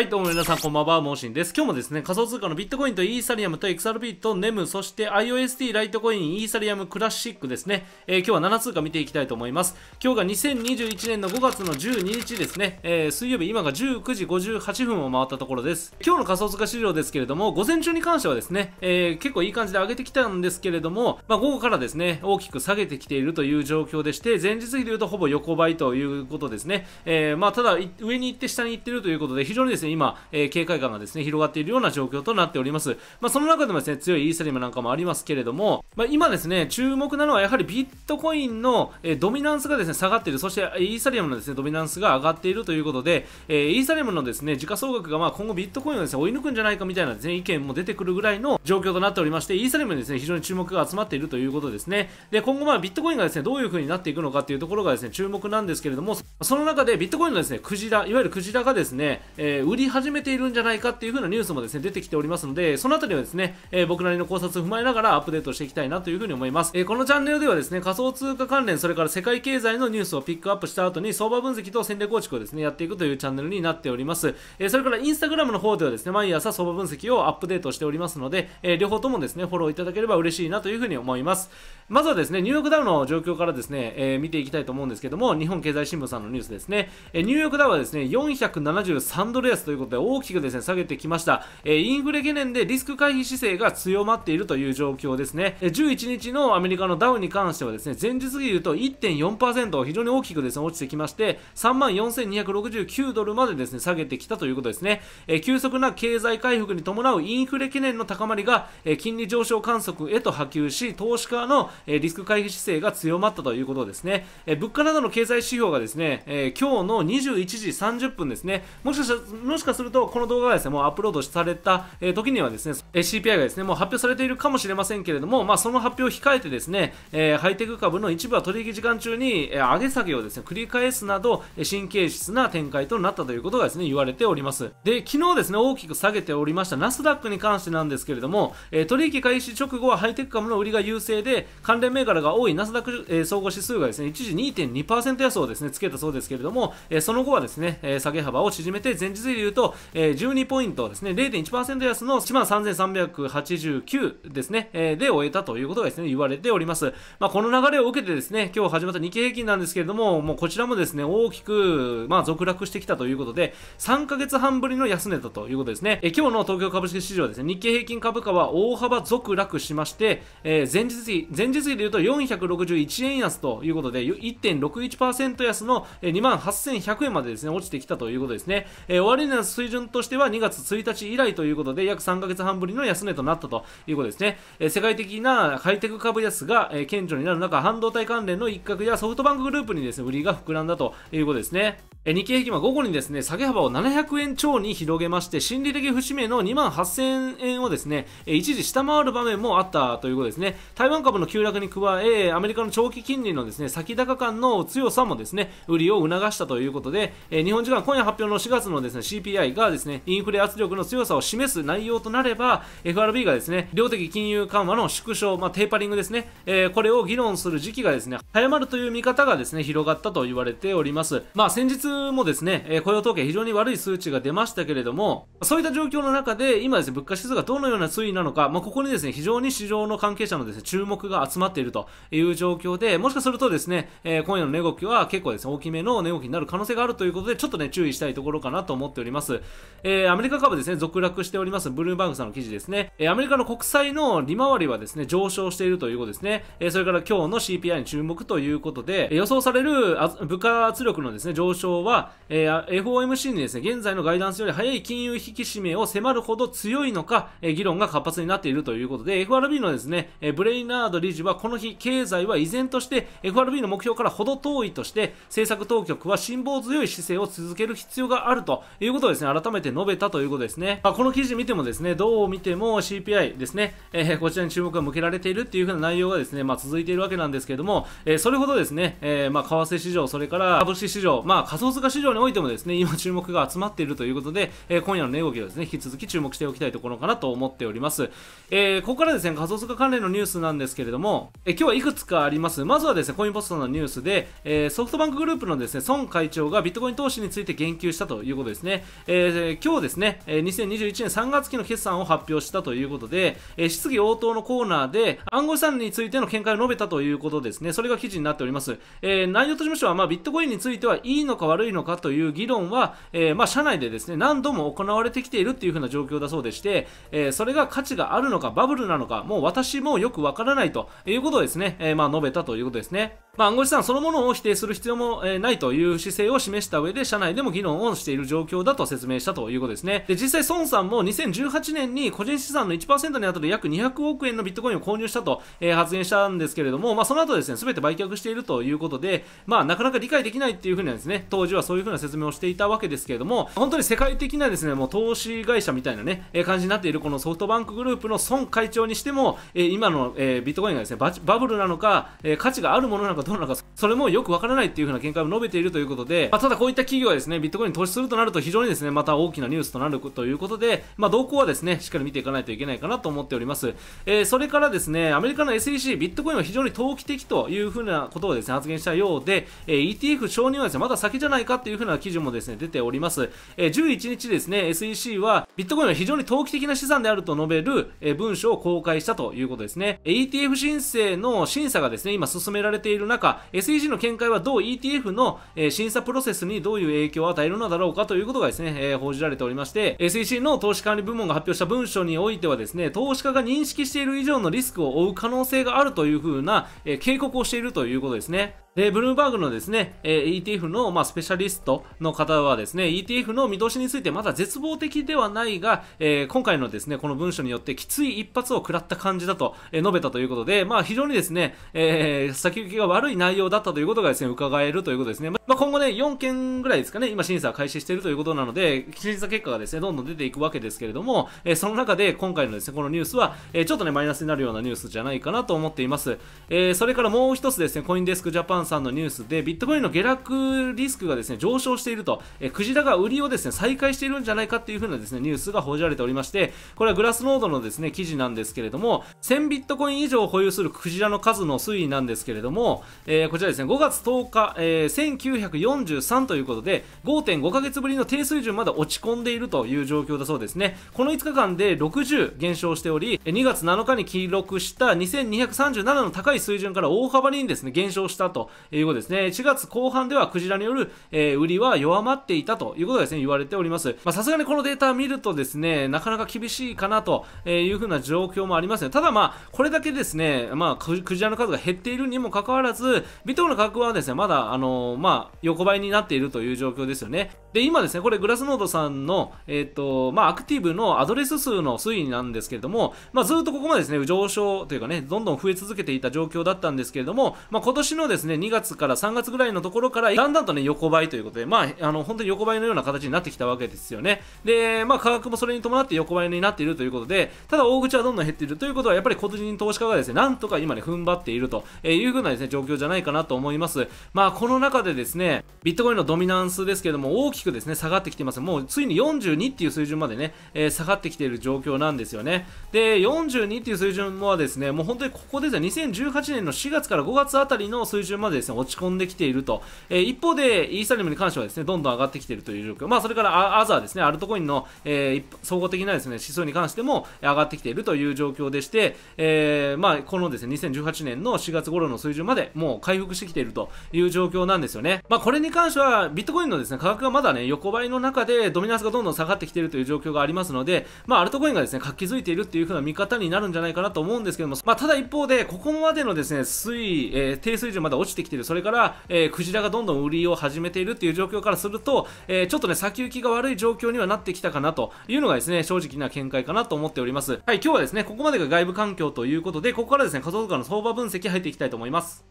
はい、どうも皆さん、こんばんは、モーシンです。今日もですね、仮想通貨のビットコインとイーサリアムと XRP と NEM、そして IOST、ライトコイン、イーサリアムクラシックですね、えー、今日は7通貨見ていきたいと思います。今日が2021年の5月の12日ですね、えー、水曜日、今が19時58分を回ったところです。今日の仮想通貨市場ですけれども、午前中に関してはですね、えー、結構いい感じで上げてきたんですけれども、まあ、午後からですね、大きく下げてきているという状況でして、前日比で言うとほぼ横ばいということですね。えまあ、ただ、上に行って下に行ってるということで、非常にですね、今、えー、警戒感がですね、広がっているような状況となっております。まあ、その中でもですね、強いイーサリアムなんかもありますけれども、まあ、今ですね、注目なのはやはりビットコインの、えー、ドミナンスがですね、下がっている、そしてイーサリアムのですね、ドミナンスが上がっているということで、えー、イーサリアムのですね、時価総額がまあ今後ビットコインをですね、追い抜くんじゃないかみたいなですね、意見も出てくるぐらいの状況となっておりまして、イーサリアムにですね、非常に注目が集まっているということですね。で、今後まあビットコインがですね、どういう風になっていくのかっていうところがですね、注目なんですけれども、その中でビットコインのですね、クジラ、いわゆるクジラがですね、えー、売りり始めているんじゃないかっていう風なニュースもですね出てきておりますのでその辺りはですね、えー、僕なりの考察を踏まえながらアップデートしていきたいなという風に思います、えー、このチャンネルではですね仮想通貨関連それから世界経済のニュースをピックアップした後に相場分析と戦略構築をですねやっていくというチャンネルになっております、えー、それからインスタグラムの方ではですね毎朝相場分析をアップデートしておりますので、え両方ともですねフォローいただければ嬉しいなという風に思いますまずはですねニューヨークダウの状況からですね、え見ていきたいと思うんですけども日本経済新聞さんのニュースですね、えニューヨークダウはですね473ドル安とということで大きくですね下げてきました、えインフレ懸念でリスク回避姿勢が強まっているという状況ですね、え11日のアメリカのダウに関してはですね前日でいうと1.4%非常に大きくですね落ちてきまして3万4269ドルまでですね下げてきたということですね、え急速な経済回復に伴うインフレ懸念の高まりが、え金利上昇観測へと波及し投資家の、えリスク回避姿勢が強まったということですね、え物価などの経済指標がですね、え今日の21時30分ですねもしかしたもしかすると、この動画がですね、もうアップロードされた時にはですね、CPI がですね、もう発表されているかもしれませんけれども、まあ、その発表を控えてですね、えー、ハイテク株の一部は取引時間中に、え上げ下げをですね、繰り返すなど、神経質な展開となったということがですね、言われております。で、昨日ですね、大きく下げておりましたナスダックに関してなんですけれども、えー、取引開始直後はハイテク株の売りが優勢で、関連銘柄が多いナスダック、え総合指数がですね、一時2.2%安をですね、つけたそうですけれども、えその後はですね、え下げ幅を縮めて前日でいうと、えー、12ポイントですね、0.1%安の13,389ですね、えー、で終えたということがですね、言われております。まあ、この流れを受けてですね、今日始まった日経平均なんですけれども、もうこちらもですね、大きく、まあ、続落してきたということで、3ヶ月半ぶりの安値だということですね。えー、今日の東京株式市場ですね、日経平均株価は大幅続落しまして、えー、前日比、前日比で言うと461円安ということで、1.61%安の28,100円までですね、落ちてきたということですね。えー、終な水準としては2月1日以来ということで、約3ヶ月半ぶりの安値となったということですね。えー、世界的なハイテク株安が、えー、顕著になる中、半導体関連の一角やソフトバンクグループにですね、売りが膨らんだということですね。日経平均は午後にですね、下げ幅を700円超に広げまして、心理的節目の2万8000円をですね、一時下回る場面もあったということですね。台湾株の急落に加え、アメリカの長期金利のですね、先高感の強さもですね、売りを促したということで、日本時間今夜発表の4月のですね、CPI がですね、インフレ圧力の強さを示す内容となれば、FRB がですね、量的金融緩和の縮小、まあ、テーパリングですね、えー、これを議論する時期がですね、早まるという見方がですね、広がったと言われております。まあ、先日もですね、え雇用統計非常に悪い数値が出ましたけれども、そういった状況の中で、今ですね、物価指数がどのような推移なのか、まあ、ここにですね、非常に市場の関係者のですね、注目が集まっているという状況で、もしかするとですね、え今夜の値動きは結構ですね、大きめの値動きになる可能性があるということで、ちょっとね、注意したいところかなと思っております。ります。えー、アメリカ株ですね、続落しております、ブルームバーグさんの記事ですね。えー、アメリカの国債の利回りはですね、上昇しているということですね。えー、それから今日の CPI に注目ということで、え予想される物価圧力のですね、上昇は、えー、FOMC にですね、現在のガイダンスより早い金融引き締めを迫るほど強いのか、えー、議論が活発になっているということで、FRB のですね、えー、ブレイナード理事はこの日、経済は依然として FRB の目標からほど遠いとして、政策当局は辛抱強い姿勢を続ける必要があるということことをですね、改めて述べたということですね。まあ、この記事見てもですね、どう見ても CPI ですね、えー、こちらに注目が向けられているっていう風な内容がですね、まあ、続いているわけなんですけども、えー、それほどですね、えー、まあ、為替市場、それから株式市場、まあ、仮想通貨市場においてもですね、今注目が集まっているということで、えー、今夜の値動きをですね、引き続き注目しておきたいところかなと思っております。えー、ここからですね、仮想通貨関連のニュースなんですけれども、えー、今日はいくつかあります。まずはですね、コインポストのニュースで、えー、ソフトバンクグループのですね、孫会長がビットコイン投資について言及したということですね。えー、今日ですね、2021年3月期の決算を発表したということで、え質疑応答のコーナーで暗号資産についての見解を述べたということですね、それが記事になっております。えー、内容としましては、まあ、ビットコインについてはいいのか悪いのかという議論は、えー、まあ、社内でですね、何度も行われてきているっていう風な状況だそうでして、えー、それが価値があるのか、バブルなのか、もう私もよくわからないということをですね、えー、まあ、述べたということですね。まあ、暗号資産そのものを否定する必要も、えないという姿勢を示した上で、社内でも議論をしている状況だとと説明したということですね。で、実際孫さんも2018年に個人資産の1%に当たる約200億円のビットコインを購入したと、えー、発言したんですけれども、まあ、その後ですね、全て売却しているということで、まあ、なかなか理解できないっていうふうなですね、当時はそういうふうな説明をしていたわけですけれども、本当に世界的なですね、もう投資会社みたいなね、えー、感じになっているこのソフトバンクグループの孫会長にしても、えー、今の、えー、ビットコインがですね、バブルなのか、えー、価値があるものなのかどうなのか、それもよくわからないっていうふうな見解を述べているということで、まあ、ただこういった企業はですね、ビットコインに投資するとなると非常常にですね、また大きなニュースとなるということで、まあ、動向はですね、しっかり見ていかないといけないかなと思っております。えー、それからですね、アメリカの SEC、ビットコインは非常に投機的というふうなことをですね、発言したようで、えー、ETF 承認はですね、まだ先じゃないかっていうふうな記事もですね、出ております。えー、11日ですね、SEC は、ビットコインは非常に投機的な資産であると述べる、えー、文書を公開したということですね。ETF 申請の審査がですね、今進められている中、SEC の見解はどう ETF の、え審査プロセスにどういう影響を与えるのだろうかということがですね、えー、報じられておりまして、SEC の投資管理部門が発表した文書においてはですね、投資家が認識している以上のリスクを負う可能性があるというふうな、えー、警告をしているということですね。で、ブルームバーグのですね、えー、ETF の、まあ、スペシャリストの方はですね、ETF の見通しについてまだ絶望的ではないが、えー、今回のですね、この文書によってきつい一発を食らった感じだと、えー、述べたということで、まあ、非常にですね、えー、先行きが悪い内容だったということがですね、伺えるということですね。まあ、今後ね、4件ぐらいですかね、今審査開始しているということなので、審査結果がですね、どんどん出ていくわけですけれども、えその中で今回のですね、このニュースは、えちょっとね、マイナスになるようなニュースじゃないかなと思っています。えそれからもう一つですね、コインデスクジャパンさんのニュースで、ビットコインの下落リスクがですね、上昇していると、えクジラが売りをですね、再開しているんじゃないかっていう風なですね、ニュースが報じられておりまして、これはグラスノードのですね、記事なんですけれども、1000ビットコイン以上保有するクジラの数の推移なんですけれども、えこちらですね、5月10日、え1943ということで、5.5ヶ月ぶりの低水準まだ落ち込んでいるという状況だそうですねこの5日間で60減少しており2月7日に記録した2237の高い水準から大幅にですね減少したということですね4月後半ではクジラによる、えー、売りは弱まっていたということがですね言われておりますさすがにこのデータ見るとですねなかなか厳しいかなというふな状況もありますねただまあこれだけですねまあクジラの数が減っているにもかかわらずビトの価格はですねまだあのー、まあ横ばいになっているという状況ですよねで今ですねこれグラスノードさんの、えっ、ー、と、まあ、アクティブのアドレス数の推移なんですけれども、まあ、ずっとここまでですね、上昇というかね、どんどん増え続けていた状況だったんですけれども、まあ、今年のですね、2月から3月ぐらいのところから、だんだんとね、横ばいということで、まあ、あの、本当に横ばいのような形になってきたわけですよね。で、まあ、価格もそれに伴って横ばいになっているということで、ただ大口はどんどん減っているということは、やっぱり個人投資家がですね、なんとか今ね、踏ん張っているというふうなですね、状況じゃないかなと思います。まあ、この中でですね、ビットコインのドミナンスですけれども、大きくですね、下がってってきています。もうついに42っていう水準までね、えー、下がってきている状況なんですよね。で、42っていう水準はですね、もう本当にここですね2018年の4月から5月あたりの水準までですね、落ち込んできていると。えー、一方で、イーサリアムに関してはですね、どんどん上がってきているという状況。まあ、それからアザーですね、アルトコインの、えー、総合的なですね、思想に関しても上がってきているという状況でして、えー、まあ、このですね、2018年の4月頃の水準までもう回復してきているという状況なんですよね。まあ、これに関しては、ビットコインのですね、価格がまだね、横ばいのの中でドミナンスがどんどん下がってきているという状況がありますので、まあ、アルトコインがですね活気づいているっていう風な見方になるんじゃないかなと思うんですけども、まあ、ただ一方でここまでのですね水位、えー、低水準まで落ちてきているそれから、えー、クジラがどんどん売りを始めているっていう状況からすると、えー、ちょっとね先行きが悪い状況にはなってきたかなというのがですね正直な見解かなと思っておりますはい今日はですねここまでが外部環境ということでここからですね仮想通貨の相場分析入っていきたいと思います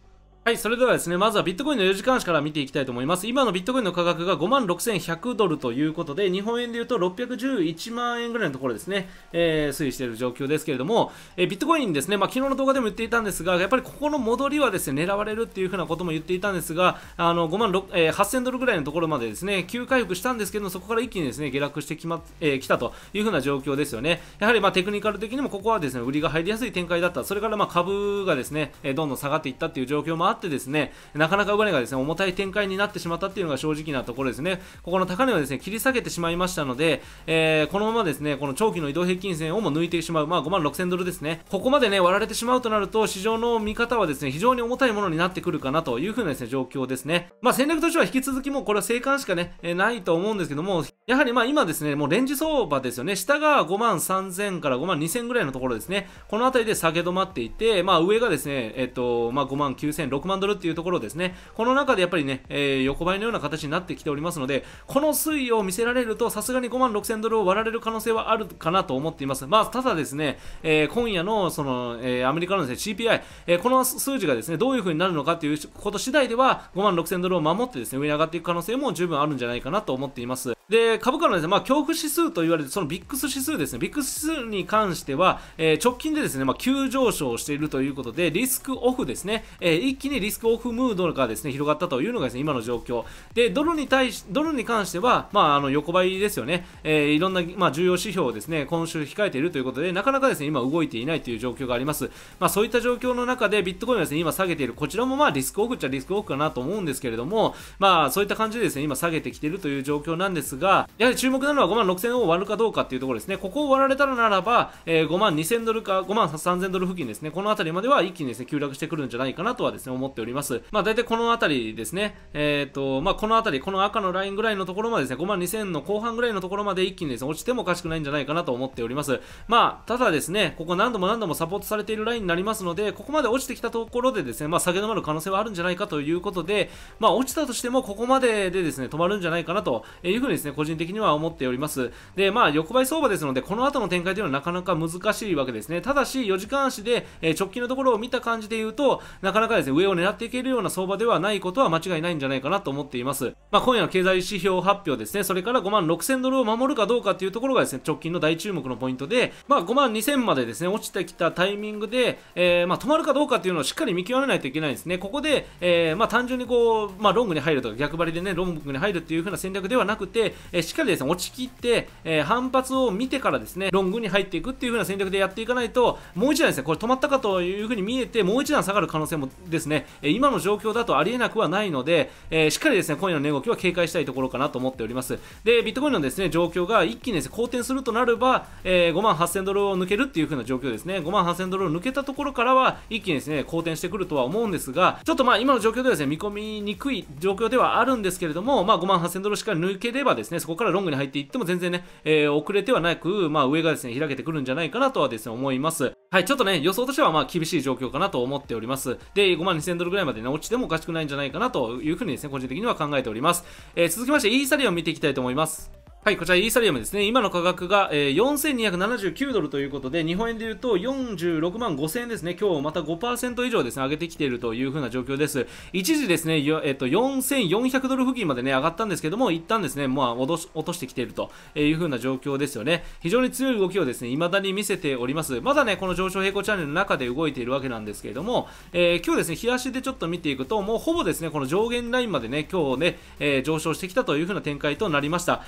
はい、それではですね、まずはビットコインの4時間足から見ていきたいと思います。今のビットコインの価格が5万6100ドルということで、日本円で言うと611万円ぐらいのところですね、えー、推移している状況ですけれども、えー、ビットコインですね、まあ、昨日の動画でも言っていたんですが、やっぱりここの戻りはですね、狙われるっていうふうなことも言っていたんですが、あの5万6、えー、8000ドルぐらいのところまでですね、急回復したんですけど、そこから一気にですね、下落してきま、えー、来たというふうな状況ですよね。やはりまあテクニカル的にもここはですね、売りが入りやすい展開だった、それからまあ株がですね、どんどん下がっていったっていう状況もあって、ってですねなかなか上値がですね重たい展開になってしまったっていうのが正直なところですねここの高値をですね切り下げてしまいましたので、えー、このままですねこの長期の移動平均線をも抜いてしまうまあ5万6000ドルですねここまでね割られてしまうとなると市場の見方はですね非常に重たいものになってくるかなという風なですね状況ですねまあ戦略としては引き続きもうこれは生還しかね、えー、ないと思うんですけどもやはりまあ今ですねもうレンジ相場ですよね下が5万3000から5万2000ぐらいのところですねこの辺りで下げ止まっていてまあ上がですねえっ、ー、とまあ5万9600 6万ドルっていうところですね、この中でやっぱりね、えー、横ばいのような形になってきておりますので、この推移を見せられると、さすがに5万6000ドルを割られる可能性はあるかなと思っています。まあ、ただですね、えー、今夜のその、えー、アメリカのです、ね、CPI、えこの数字がですね、どういう風になるのかということ次第では、5万6000ドルを守ってですね、上に上がっていく可能性も十分あるんじゃないかなと思っています。で、株価のですね、まあ、恐怖指数と言われる、そのビックス指数ですね、ビックス指数に関しては、えー、直近でですね、まあ、急上昇しているということで、リスクオフですね、えー、一気にリスクオフムードがですね、広がったというのがですね、今の状況。で、ドルに対し、ドルに関しては、まあ、あの、横ばいですよね、えー、いろんな、まあ、重要指標をですね、今週控えているということで、なかなかですね、今動いていないという状況があります。まあ、そういった状況の中で、ビットコインはですね、今下げている、こちらもまあ、リスクオフっちゃリスクオフかなと思うんですけれども、まあ、そういった感じでですね、今下げてきているという状況なんですが、が、やはり注目なのは5万6000を割るかどうかっていうところですね。ここを割られたらならば、えー、5万2000ドルか5万3000ドル付近ですね。この辺りまでは一気にですね、急落してくるんじゃないかなとはですね、思っております。まあ大体この辺りですね、えっ、ー、と、まあこの辺り、この赤のラインぐらいのところまでですね、5万2000の後半ぐらいのところまで一気にですね、落ちてもおかしくないんじゃないかなと思っております。まあ、ただですね、ここ何度も何度もサポートされているラインになりますので、ここまで落ちてきたところでですね、まあ下げ止まる可能性はあるんじゃないかということで、まあ落ちたとしてもここまででですね、止まるんじゃないかなというふうにですね、ね、個人的には思っております。で、まあ、横ばい相場ですので、この後の展開というのはなかなか難しいわけですね。ただし、4時間足で、え直近のところを見た感じで言うと、なかなかですね、上を狙っていけるような相場ではないことは間違いないんじゃないかなと思っています。まあ、今夜の経済指標発表ですね、それから5万6000ドルを守るかどうかというところがですね、直近の大注目のポイントで、まあ、5万2000までですね、落ちてきたタイミングで、えー、まあ、止まるかどうかというのをしっかり見極めないといけないんですね。ここで、えー、まあ、単純にこう、まあ、ロングに入るとか逆張りでね、ロングに入るっていう風な戦略ではなくて、えしっかりですね、落ちきって、え反発を見てからですね、ロングに入っていくっていう風な戦略でやっていかないと、もう一段ですね、これ止まったかという風に見えて、もう一段下がる可能性もですね、え今の状況だとありえなくはないので、えしっかりですね、今夜の値動きは警戒したいところかなと思っております。で、ビットコインのですね、状況が一気にですね、好転するとなれば、え5万8000ドルを抜けるっていう風な状況ですね、5万8000ドルを抜けたところからは、一気にですね、好転してくるとは思うんですが、ちょっとまあ今の状況ではですね、見込みにくい状況ではあるんですけれども、まあ5万8000ドルしっかり抜ければですねそこからロングに入っていっても全然ね、えー、遅れてはなく、まあ、上がですね開けてくるんじゃないかなとはですね思いますはいちょっとね予想としてはまあ厳しい状況かなと思っておりますで5万2000ドルぐらいまでね落ちてもおかしくないんじゃないかなというふうにですね個人的には考えております、えー、続きましてイーサリアム見ていきたいと思いますはい、こちらイーサリアムですね。今の価格が、えー、4279ドルということで、日本円で言うと46万5000円ですね。今日また5%以上ですね、上げてきているという風な状況です。一時ですね、えっと、4400ドル付近までね、上がったんですけども、一旦ですね、まあ、落としてきているという風な状況ですよね。非常に強い動きをですね、未だに見せております。まだね、この上昇平行チャンネルの中で動いているわけなんですけれども、えー、今日ですね、日足でちょっと見ていくと、もうほぼですね、この上限ラインまでね、今日ね、えー、上昇してきたという風な展開となりました。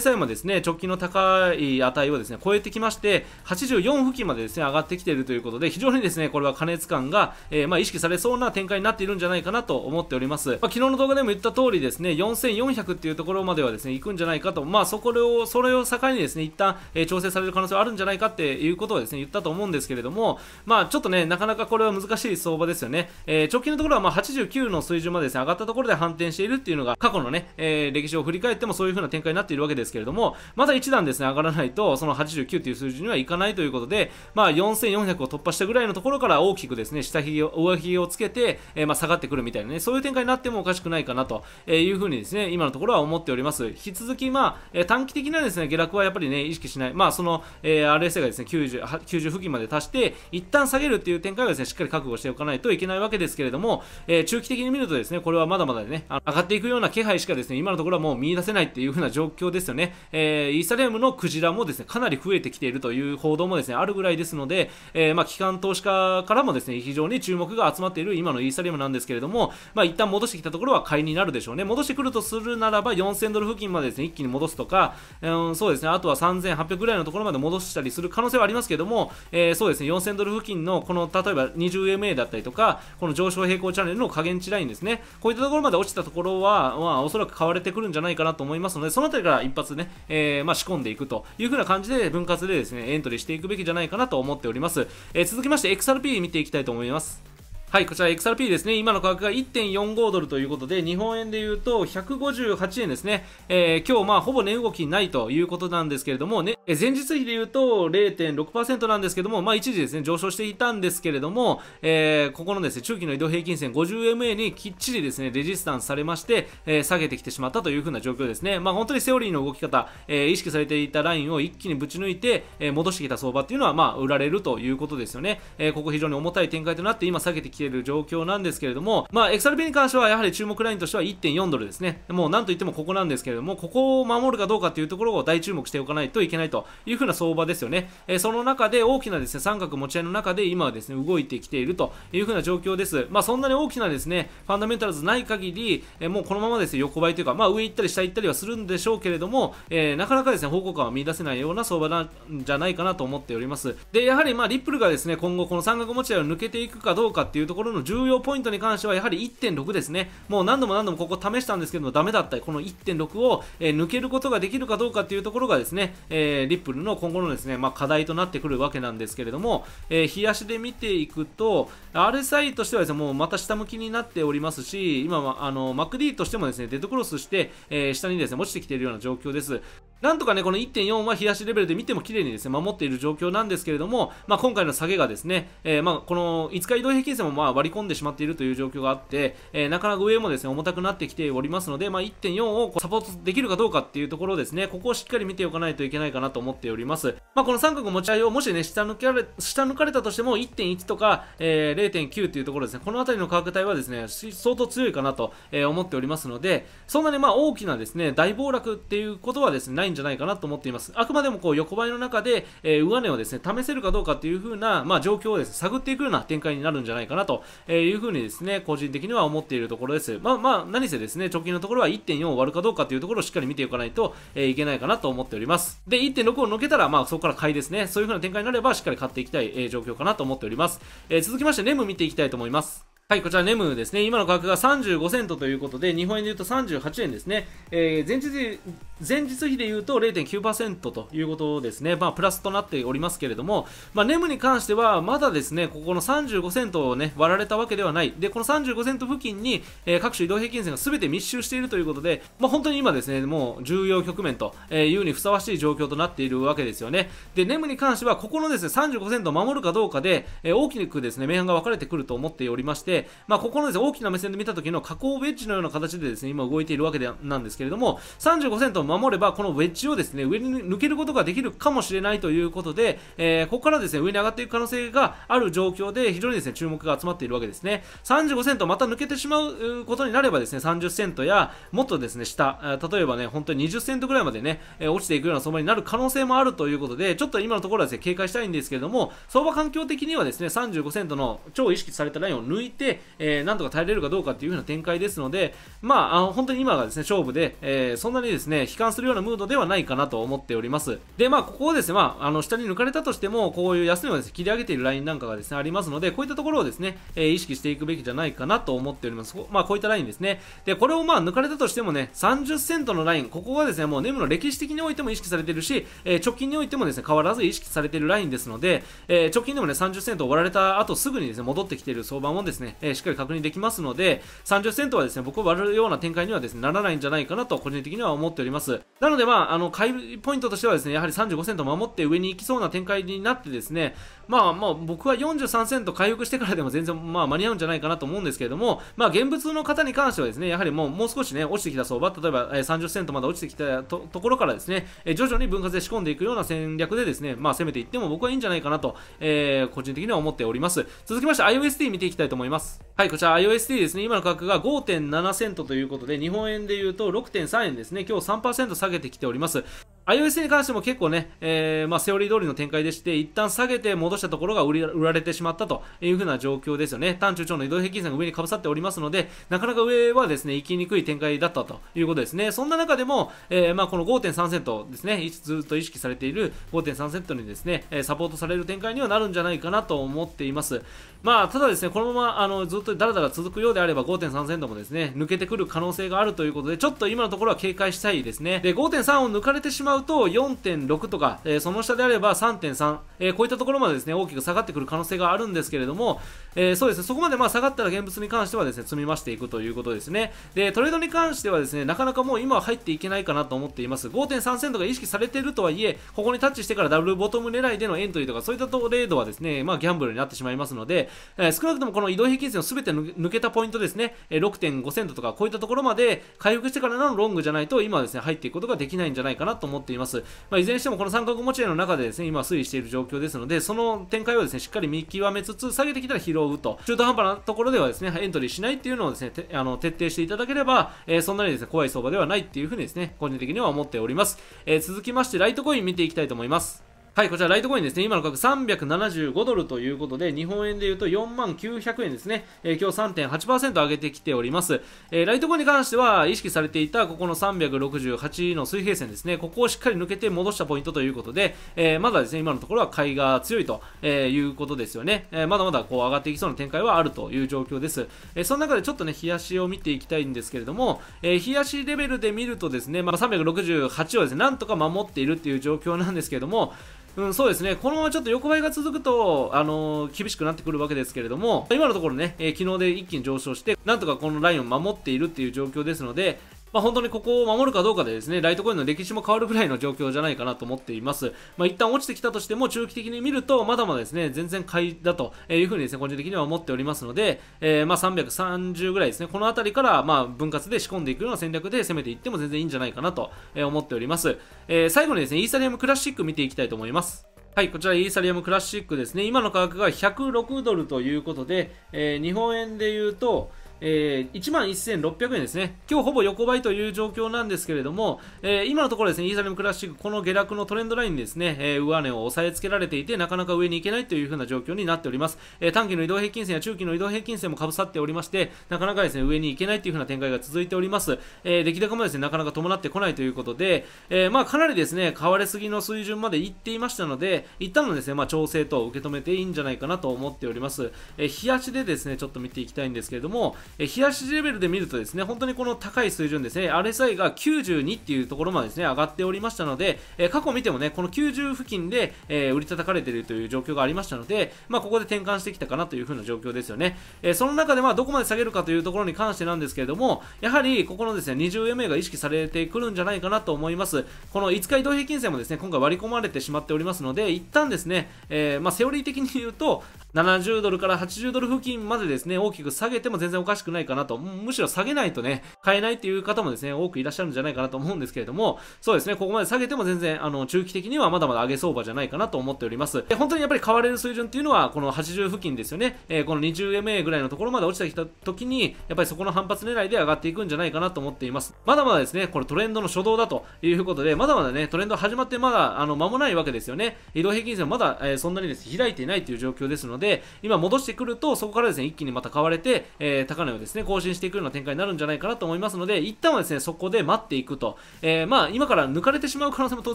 さえもですね直近の高い値をですね超えてきまして84付近までですね上がってきているということで非常にですねこれは過熱感が、えー、まあ、意識されそうな展開になっているんじゃないかなと思っております、まあ、昨日の動画でも言った通りですね4400っていうところまではですね行くんじゃないかとまあそこをそれを境にですね一旦、えー、調整される可能性はあるんじゃないかっていうことをですね言ったと思うんですけれどもまあちょっとねなかなかこれは難しい相場ですよね、えー、直近のところはま89の水準までですね上がったところで反転しているっていうのが過去のね、え歴史を振り返ってもそういう風な展開になっているわけですですけれども、また1段ですね、上がらないと、その89という数字にはいかないということで、まあ、4400を突破したぐらいのところから大きくですね、下髭を、上髭をつけて、えー、まあ、下がってくるみたいなね、そういう展開になってもおかしくないかなというふうにですね、今のところは思っております。引き続き、まあ、短期的なですね、下落はやっぱりね、意識しない。まあ、その、えー、RSA がですね、90、90付近まで達して、一旦下げるっていう展開はですね、しっかり覚悟しておかないといけないわけですけれども、えー、中期的に見るとですね、これはまだまだね、上がっていくような気配しかですね、今のところはもう見出せないっていううな状況ですよね。ね、えー、イーサリアムのクジラもですねかなり増えてきているという報道もですねあるぐらいですので、えー、まあ、機関投資家からもですね非常に注目が集まっている今のイーサリアムなんですけれども、まあ、一旦戻してきたところは買いになるでしょうね戻してくるとするならば4000ドル付近までですね一気に戻すとか、うん、そうですねあとは3800ぐらいのところまで戻したりする可能性はありますけども、えー、そうですね4000ドル付近のこの例えば 20MA だったりとかこの上昇平行チャンネルの下限値ラインですねこういったところまで落ちたところは、まあ、おそらく買われてくるんじゃないかなと思いますのでその辺りから一発ね、えー、まあ、仕込んでいくというふうな感じで分割でですねエントリーしていくべきじゃないかなと思っております、えー、続きまして XRP 見ていきたいと思いますはい、こちら XRP ですね。今の価格が1.45ドルということで、日本円で言うと158円ですね。えー、今日まあほぼ値動きないということなんですけれども、ね、前日比で言うと0.6%なんですけども、まあ一時ですね、上昇していたんですけれども、えー、ここのですね、中期の移動平均線 50MA にきっちりですね、レジスタンスされまして、えー、下げてきてしまったというふうな状況ですね。まあ本当にセオリーの動き方、えー、意識されていたラインを一気にぶち抜いて、えー、戻してきた相場っていうのはまあ売られるということですよね。えー、ここ非常に重たい展開となって今下げてききてる状況なんですけれども、まあ、XRP に関してはやはり注目ラインとしては1.4ドルですね。もうなんといってもここなんですけれども、ここを守るかどうかというところを大注目しておかないといけないというふうな相場ですよね。えー、その中で大きなですね、三角持ち合いの中で今はですね、動いてきているというふうな状況です。まあ、そんなに大きなですね、ファンダメンタルズない限り、えー、もうこのままですね、横ばいというか、まあ、上行ったり下行ったりはするんでしょうけれども、えー、なかなかですね、方向感を見出せないような相場なんじゃないかなと思っております。で、やはりまあ、リップルがですね、今後この三角持ち合いを抜けていくかどうかっていうところの重要ポイントに関してはやはり1.6ですねもう何度も何度もここ試したんですけどもダメだったこの1.6を、え抜けることができるかどうかというところがですね、えリップルの今後のですね、まあ、課題となってくるわけなんですけれども、えー、日足で見ていくと RSI としてはですねもうまた下向きになっておりますし今あの MacD としてもですねデッドクロスして、えー、下にですね落ちてきているような状況ですなんとかね、この1.4は冷やしレベルで見ても綺麗にですね、守っている状況なんですけれども、まあ、今回の下げがですね、えー、まあこの5日移動平均線もまあ割り込んでしまっているという状況があって、えー、なかなか上もですね、重たくなってきておりますので、まあ、1.4をサポートできるかどうかっていうところですね、ここをしっかり見ておかないといけないかなと思っております。まあ、この三角持ち合いをもしね、下抜かれ下抜かれたとしても1.1とか、えー、0.9というところですね、この辺りの価格帯はですね、相当強いかなと思っておりますので、そんなにまあ大きなですね、大暴落っていうことはですね、ないないんじゃないかなと思っています。あくまでもこう横ばいの中で、えー、上値をですね、試せるかどうかというふうな、まあ、状況をですね、探っていくような展開になるんじゃないかなというふうにですね、個人的には思っているところです。まあまあ、何せですね、直近のところは1.4を割るかどうかというところをしっかり見ていかないと、えー、いけないかなと思っております。で、1.6を抜けたら、まあそこから買いですね。そういうふうな展開になれば、しっかり買っていきたい、えー、状況かなと思っております。えー、続きまして、ネム見ていきたいと思います。はい、こちらネムですね。今の価格が35セントということで、日本円で言うと38円ですね。えー、前日前日比でいうと0.9%ということですね、まあ、プラスとなっておりますけれども、まあ、ネムに関してはまだですねここの35セントを、ね、割られたわけではないでこの35セント付近に、えー、各種移動平均線が全て密集しているということで、まあ、本当に今ですねもう重要局面というにふさわしい状況となっているわけですよねでネムに関してはここのですね35セントを守るかどうかで、えー、大きくですね明暗が分かれてくると思っておりまして、まあ、ここのです、ね、大きな目線で見た時の加工ウェッジのような形でですね今動いているわけでなんですけれども35セント守ればこのウェッジをですね上に抜けることができるかもしれないということで、えー、ここからですね上に上がっていく可能性がある状況で非常にですね注目が集まっているわけですね35セントまた抜けてしまうことになればですね30セントやもっとですね下例えばね本当に20セントぐらいまでね落ちていくような相場になる可能性もあるということでちょっと今のところはですね警戒したいんですけれども相場環境的にはですね35セントの超意識されたラインを抜いて、えー、なんとか耐えれるかどうかというような展開ですのでまあ本当に今がですね勝負で、えー、そんなにですね感するようなムードではないかなと思っておりますでまあここをですねまああの下に抜かれたとしてもこういう安値をですね切り上げているラインなんかがですねありますのでこういったところをですね、えー、意識していくべきじゃないかなと思っておりますまあこういったラインですねでこれをまあ抜かれたとしてもね30セントのラインここはですねもうネムの歴史的においても意識されているし、えー、直近においてもですね変わらず意識されているラインですので、えー、直近でもね30セントを割られた後すぐにですね戻ってきている相場もですね、えー、しっかり確認できますので30セントはですね僕を割るような展開にはですねならないんじゃないかなと個人的には思っております。なので、まあ、あの、買いポイントとしてはですね、やはり35セント守って上に行きそうな展開になってですね、まあ、まあ、僕は43セント回復してからでも全然、まあ、間に合うんじゃないかなと思うんですけれども、まあ、現物の方に関してはですね、やはりもう、もう少しね、落ちてきた相場、例えば、えー、30セントまで落ちてきたとところからですね、え徐々に分割で仕込んでいくような戦略でですね、まあ、攻めていっても僕はいいんじゃないかなと、えー、個人的には思っております。続きまして、IOST 見ていきたいと思います。はい、こちら IOST ですね、今の価格が5.7セントということで、日本円で言うと6.3円ですね、今日3%下げてきております。iOS に関しても結構ね、えー、まあ、セオリー通りの展開でして、一旦下げて戻したところが売られてしまったというふうな状況ですよね。単中長の移動平均線が上にかぶさっておりますので、なかなか上はですね、行きにくい展開だったということですね。そんな中でも、えー、まあ、この5.3セントですね、ずっと意識されている5.3セントにですね、サポートされる展開にはなるんじゃないかなと思っています。まあ、ただですね、このまま、あの、ずっとだらだら続くようであれば5.3セントもですね、抜けてくる可能性があるということで、ちょっと今のところは警戒したいですね。で、5.3を抜かれてしまううと4.6とか、えー、その下であれば3.3、えー、こういったところまでですね大きく下がってくる可能性があるんですけれども、えー、そうですねそこまでまあ下がったら現物に関してはですね積み増していくということですねでトレードに関してはですねなかなかもう今は入っていけないかなと思っています5.3セントが意識されているとはいえここにタッチしてからダブルボトム狙いでのエントリーとかそういったトレードはですねまあギャンブルになってしまいますので、え少なくともこの移動平均線を全て抜けたポイントですね、え6.5セントとかこういったところまで回復してからのロングじゃないと今はですね入っていくことができないんじゃないかなと思ってています、まあ、いずれにしてもこの三角持ち合いの中でですね今推移している状況ですのでその展開をですねしっかり見極めつつ下げてきたら拾うと中途半端なところではですねエントリーしないっていうのをですねあの徹底していただければ、えー、そんなにですね怖い相場ではないっていうふうにですね個人的には思っております、えー、続きましてライトコイン見ていきたいと思いますはい、こちらライトコインですね。今の価格375ドルということで、日本円で言うと4万900円ですね。えー、今日3.8%上げてきております。えー、ライトコインに関しては、意識されていたここの368の水平線ですね。ここをしっかり抜けて戻したポイントということで、えー、まだですね、今のところは買いが強いと、えいうことですよね。えまだまだこう上がっていきそうな展開はあるという状況です。えその中でちょっとね、冷やしを見ていきたいんですけれども、え冷やしレベルで見るとですね、まあ、368をですね、なんとか守っているっていう状況なんですけれども、うん、そうですね、このままちょっと横ばいが続くと、あのー、厳しくなってくるわけですけれども、今のところね、えー、昨日で一気に上昇して、なんとかこのラインを守っているっていう状況ですので、まあ、本当にここを守るかどうかでですね、ライトコインの歴史も変わるぐらいの状況じゃないかなと思っています。まあ、一旦落ちてきたとしても、中期的に見ると、まだまだですね、全然買いだというふうにですね、個人的には思っておりますので、えー、まあ、330ぐらいですね、この辺りから、まあ、分割で仕込んでいくような戦略で攻めていっても全然いいんじゃないかなと思っております。えー、最後にですね、イーサリアムクラシック見ていきたいと思います。はい、こちらイーサリアムクラシックですね、今の価格が106ドルということで、えー、日本円で言うと、えー、1万1600円ですね。今日ほぼ横ばいという状況なんですけれども、えー、今のところですね、イーサリアムクラシック、この下落のトレンドラインにですね、えー、上値を押さえつけられていて、なかなか上に行けないという風な状況になっております。えー、短期の移動平均線や中期の移動平均線もかぶさっておりまして、なかなかですね、上に行けないという風な展開が続いております。えー、出来高もですね、なかなか伴ってこないということで、えー、まあかなりですね、買われすぎの水準まで行っていましたので、一旦のですね、まあ調整と受け止めていいんじゃないかなと思っております。えー、日足でですね、ちょっと見ていきたいんですけれども、え冷やしレベルで見るとですね本当にこの高い水準ですね RSI が92っていうところまでですね上がっておりましたので、え過去見てもねこの90付近で、え売り叩かれているという状況がありましたので、まあ、ここで転換してきたかなという風な状況ですよね、えその中でまどこまで下げるかというところに関してなんですけれどもやはりここのですね 20MA が意識されてくるんじゃないかなと思いますこの5日移動平均線もですね今回割り込まれてしまっておりますので一旦ですね、えー、まセオリー的に言うと70ドルから80ドル付近までですね大きく下げても全然おかしくしくないかなと、むしろ下げないとね、買えないっていう方もですね、多くいらっしゃるんじゃないかなと思うんですけれども、そうですね、ここまで下げても全然、あの、中期的にはまだまだ上げ相場じゃないかなと思っております。で、本当にやっぱり買われる水準っていうのは、この80付近ですよね、えー、この 20MA ぐらいのところまで落ちてきた時に、やっぱりそこの反発狙いで上がっていくんじゃないかなと思っています。まだまだですね、これトレンドの初動だということで、まだまだね、トレンド始まってまだ、あの、間もないわけですよね。移動平均線まだ、えー、そんなにです、ね、開いていないという状況ですので、今戻してくると、そこからですね、一気にまた買われて、えー、高値をですね更新していくような展開になるんじゃないかなと思いますので一旦はですねそこで待っていくと、えー、まあ今から抜かれてしまう可能性も当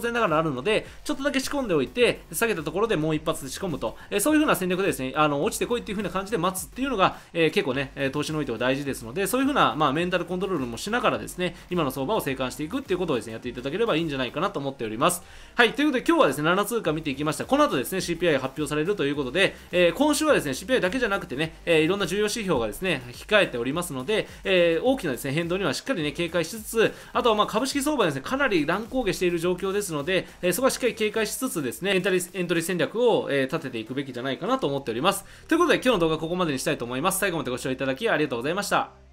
然ながらあるのでちょっとだけ仕込んでおいて下げたところでもう一発で仕込むと、えー、そういう風な戦略でですねあの落ちてこいっていう風な感じで待つっていうのが、えー、結構ね投資においては大事ですのでそういう風なまあ、メンタルコントロールもしながらですね今の相場を生還していくっていうことをですねやっていただければいいんじゃないかなと思っておりますはいということで今日はですね7通貨見ていきましたこの後ですね CPI 発表されるということで、え今週はですね CPI だけじゃなくてね、えいろんな重要指標がですね控ええておりますので、えー、大きなですね変動にはしっかりね警戒しつつあとはまあ株式相場ですねかなり乱高下している状況ですので、えー、そこはしっかり警戒しつつですねエントリーエントリー戦略を、えー、立てていくべきじゃないかなと思っておりますということで今日の動画はここまでにしたいと思います最後までご視聴いただきありがとうございました